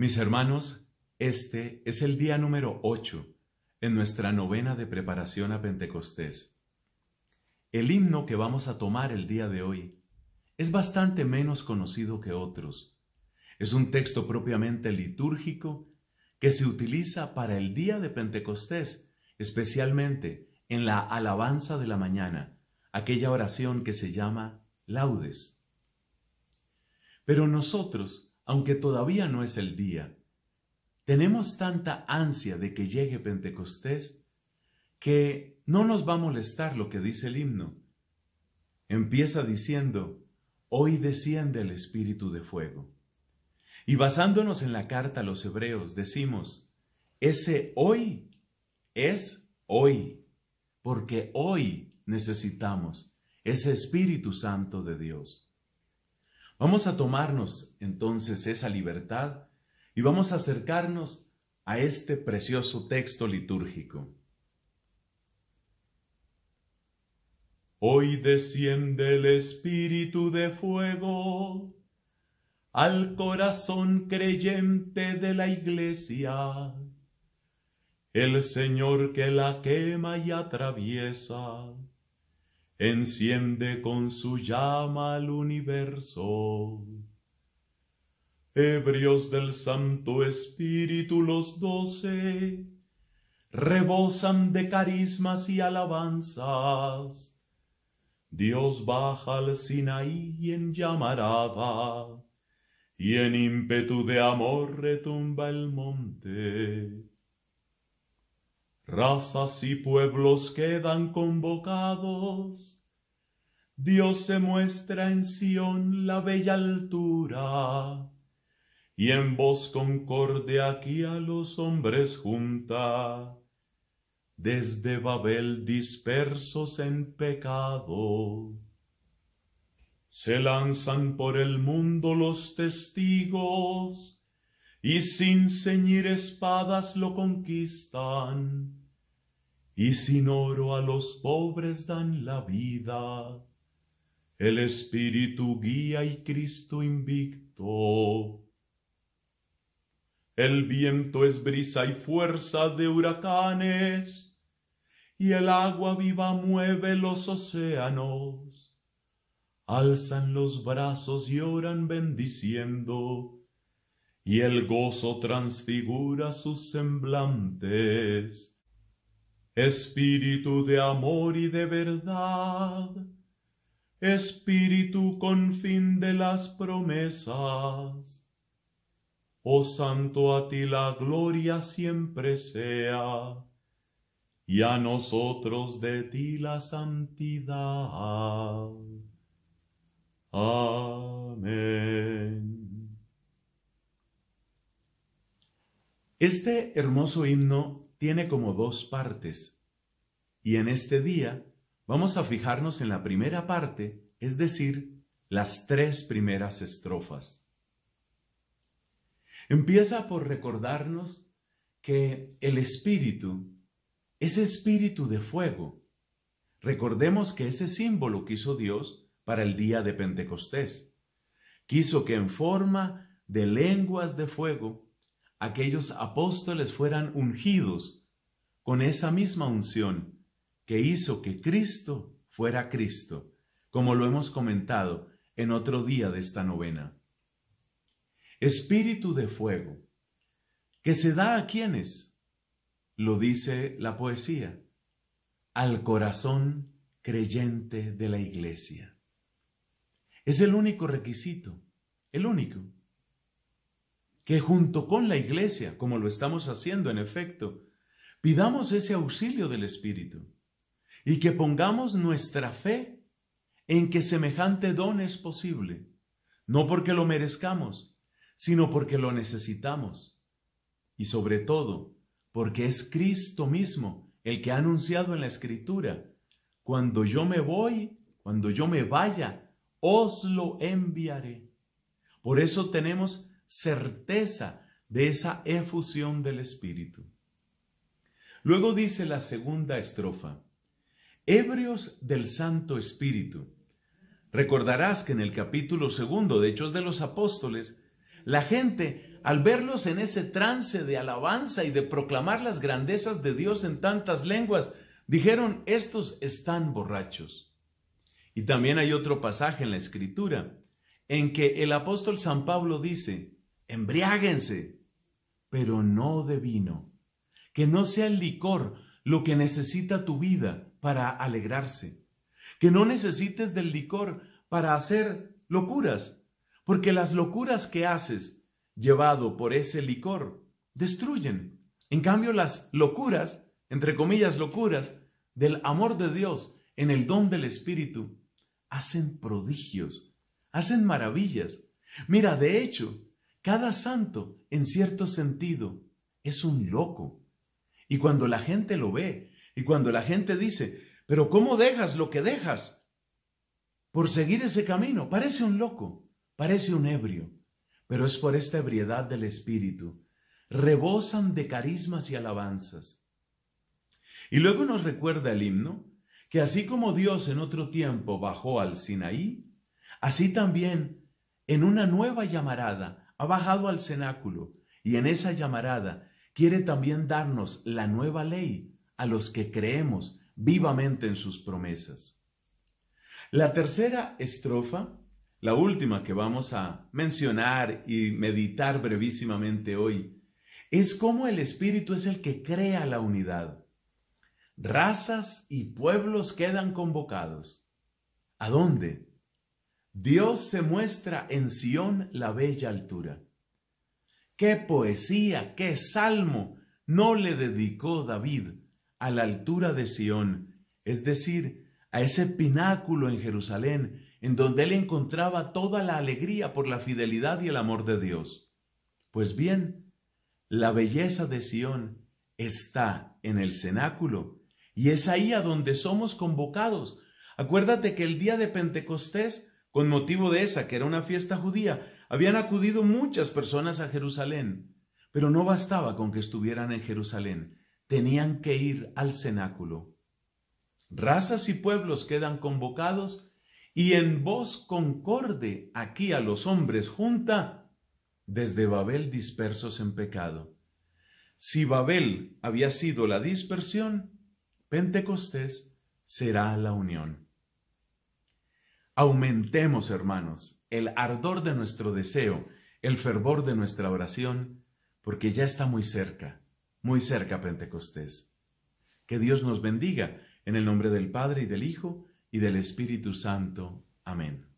Mis hermanos, este es el día número 8 en nuestra novena de preparación a Pentecostés. El himno que vamos a tomar el día de hoy es bastante menos conocido que otros. Es un texto propiamente litúrgico que se utiliza para el día de Pentecostés, especialmente en la alabanza de la mañana, aquella oración que se llama laudes. Pero nosotros aunque todavía no es el día. Tenemos tanta ansia de que llegue Pentecostés que no nos va a molestar lo que dice el himno. Empieza diciendo, hoy desciende el Espíritu de Fuego. Y basándonos en la carta a los hebreos, decimos, ese hoy es hoy, porque hoy necesitamos ese Espíritu Santo de Dios. Vamos a tomarnos entonces esa libertad y vamos a acercarnos a este precioso texto litúrgico. Hoy desciende el Espíritu de Fuego al corazón creyente de la Iglesia, el Señor que la quema y atraviesa enciende con su llama al universo. Ebrios del Santo Espíritu los doce, rebosan de carismas y alabanzas. Dios baja al Sinaí en llamarada, y en ímpetu de amor retumba el monte razas y pueblos quedan convocados. Dios se muestra en Sión la bella altura, y en voz concorde aquí a los hombres junta, desde Babel dispersos en pecado. Se lanzan por el mundo los testigos, y sin ceñir espadas lo conquistan y sin oro a los pobres dan la vida. El Espíritu guía y Cristo invicto. El viento es brisa y fuerza de huracanes, y el agua viva mueve los océanos. Alzan los brazos y oran bendiciendo, y el gozo transfigura sus semblantes. Espíritu de amor y de verdad, Espíritu con fin de las promesas. Oh Santo, a ti la gloria siempre sea, y a nosotros de ti la santidad. Amén. Este hermoso himno tiene como dos partes. Y en este día vamos a fijarnos en la primera parte, es decir, las tres primeras estrofas. Empieza por recordarnos que el espíritu, es espíritu de fuego, recordemos que ese símbolo quiso Dios para el día de Pentecostés, quiso que en forma de lenguas de fuego aquellos apóstoles fueran ungidos con esa misma unción que hizo que Cristo fuera Cristo, como lo hemos comentado en otro día de esta novena. Espíritu de fuego, que se da a quienes, lo dice la poesía, al corazón creyente de la iglesia. Es el único requisito, el único que junto con la iglesia, como lo estamos haciendo en efecto, pidamos ese auxilio del Espíritu y que pongamos nuestra fe en que semejante don es posible, no porque lo merezcamos, sino porque lo necesitamos, y sobre todo porque es Cristo mismo el que ha anunciado en la Escritura, cuando yo me voy, cuando yo me vaya, os lo enviaré. Por eso tenemos certeza de esa efusión del Espíritu. Luego dice la segunda estrofa, ebrios del Santo Espíritu. Recordarás que en el capítulo segundo de Hechos de los Apóstoles, la gente, al verlos en ese trance de alabanza y de proclamar las grandezas de Dios en tantas lenguas, dijeron, estos están borrachos. Y también hay otro pasaje en la Escritura, en que el apóstol San Pablo dice, embriáguense, pero no de vino. Que no sea el licor lo que necesita tu vida para alegrarse. Que no necesites del licor para hacer locuras, porque las locuras que haces, llevado por ese licor, destruyen. En cambio, las locuras, entre comillas locuras, del amor de Dios en el don del Espíritu, hacen prodigios, hacen maravillas. Mira, de hecho, cada santo, en cierto sentido, es un loco. Y cuando la gente lo ve, y cuando la gente dice, pero ¿cómo dejas lo que dejas? Por seguir ese camino, parece un loco, parece un ebrio, pero es por esta ebriedad del espíritu. Rebosan de carismas y alabanzas. Y luego nos recuerda el himno que así como Dios en otro tiempo bajó al Sinaí, así también en una nueva llamarada ha bajado al cenáculo y en esa llamarada quiere también darnos la nueva ley a los que creemos vivamente en sus promesas. La tercera estrofa, la última que vamos a mencionar y meditar brevísimamente hoy, es cómo el Espíritu es el que crea la unidad. Razas y pueblos quedan convocados. ¿A dónde? Dios se muestra en Sión la bella altura. Qué poesía, qué salmo no le dedicó David a la altura de Sión, es decir, a ese pináculo en Jerusalén, en donde él encontraba toda la alegría por la fidelidad y el amor de Dios. Pues bien, la belleza de Sión está en el cenáculo, y es ahí a donde somos convocados. Acuérdate que el día de Pentecostés con motivo de esa, que era una fiesta judía, habían acudido muchas personas a Jerusalén, pero no bastaba con que estuvieran en Jerusalén, tenían que ir al cenáculo. Razas y pueblos quedan convocados, y en voz concorde aquí a los hombres junta, desde Babel dispersos en pecado. Si Babel había sido la dispersión, Pentecostés será la unión. Aumentemos, hermanos, el ardor de nuestro deseo, el fervor de nuestra oración, porque ya está muy cerca, muy cerca Pentecostés. Que Dios nos bendiga en el nombre del Padre y del Hijo y del Espíritu Santo. Amén.